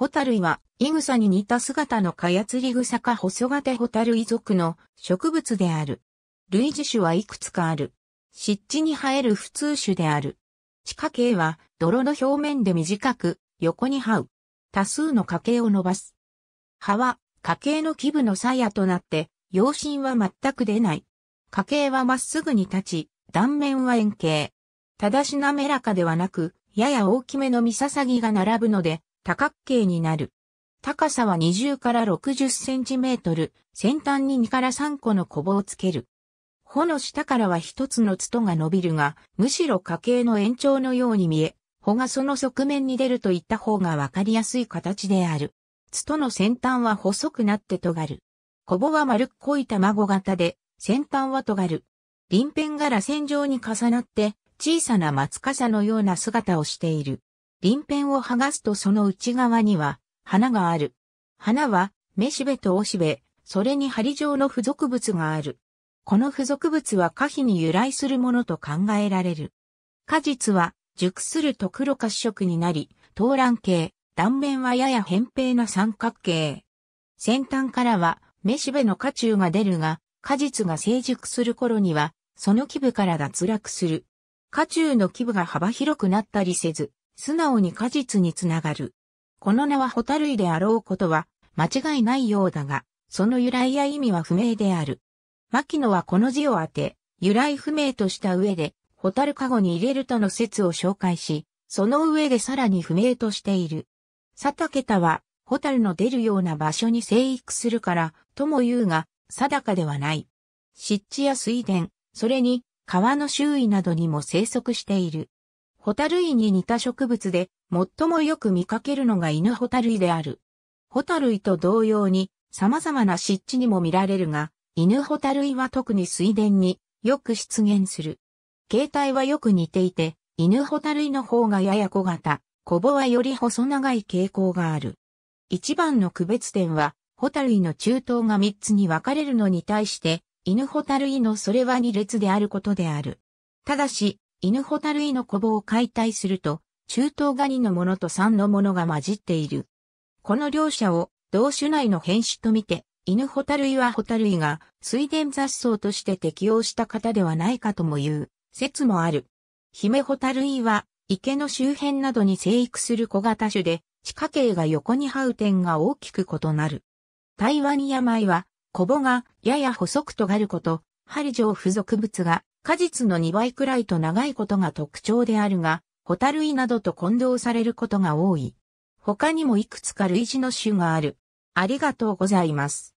ホタルイは、イグサに似た姿のカヤツリグサか細型ホタルイ属の植物である。類似種はいくつかある。湿地に生える普通種である。地下茎は泥の表面で短く横に這う。多数の花茎を伸ばす。葉は花茎の基部の鞘となって、葉身は全く出ない。花茎はまっすぐに立ち、断面は円形。ただし滑らかではなく、やや大きめのミササギが並ぶので、多角形になる。高さは20から60センチメートル、先端に2から3個のコボをつける。穂の下からは一つのツトが伸びるが、むしろ家形の延長のように見え、穂がその側面に出るといった方がわかりやすい形である。ツトの先端は細くなって尖る。コボは丸っこい卵型で、先端は尖る。鱗片が螺旋状に重なって、小さな松傘のような姿をしている。鱗片を剥がすとその内側には花がある。花は、めしべとおしべ、それに針状の付属物がある。この付属物は花皮に由来するものと考えられる。果実は、熟すると黒褐色になり、頭卵形、断面はやや扁平な三角形。先端からは、めしべの花汁が出るが、果実が成熟する頃には、その基部から脱落する。花汁の基部が幅広くなったりせず、素直に果実につながる。この名はホタルイであろうことは間違いないようだが、その由来や意味は不明である。牧野はこの字を当て、由来不明とした上で、ホタルカゴに入れるとの説を紹介し、その上でさらに不明としている。サタケタは、ホタルの出るような場所に生育するから、とも言うが、定かではない。湿地や水田、それに、川の周囲などにも生息している。ホタルイに似た植物で、最もよく見かけるのが犬ホタルイである。ホタルイと同様に、様々な湿地にも見られるが、犬ホタルイは特に水田によく出現する。形態はよく似ていて、犬ホタルイの方がやや小型、コボはより細長い傾向がある。一番の区別点は、ホタルイの中等が3つに分かれるのに対して、犬ホタルイのそれは2列であることである。ただし、犬ホタルイのコボを解体すると、中東ガニのものと酸のものが混じっている。この両者を同種内の変種とみて、犬ホタルイはホタルイが水田雑草として適応した方ではないかとも言う説もある。ヒメホタルイは池の周辺などに生育する小型種で、地下茎が横に這う点が大きく異なる。台湾山マは、コボがやや細く尖ること、針状付属物が果実の2倍くらいと長いことが特徴であるが、ホタルイなどと混同されることが多い。他にもいくつか類似の種がある。ありがとうございます。